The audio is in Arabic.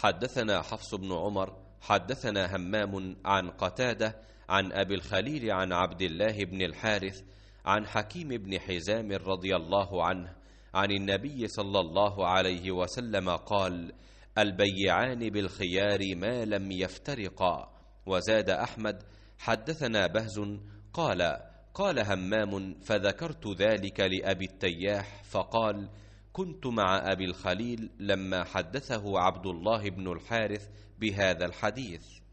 حدثنا حفص بن عمر حدثنا همام عن قتاده عن ابي الخليل عن عبد الله بن الحارث عن حكيم بن حزام رضي الله عنه عن النبي صلى الله عليه وسلم قال البيعان بالخيار ما لم يفترقا وزاد احمد حدثنا بهز قال قال همام فذكرت ذلك لابي التياح فقال كنت مع أبي الخليل لما حدثه عبد الله بن الحارث بهذا الحديث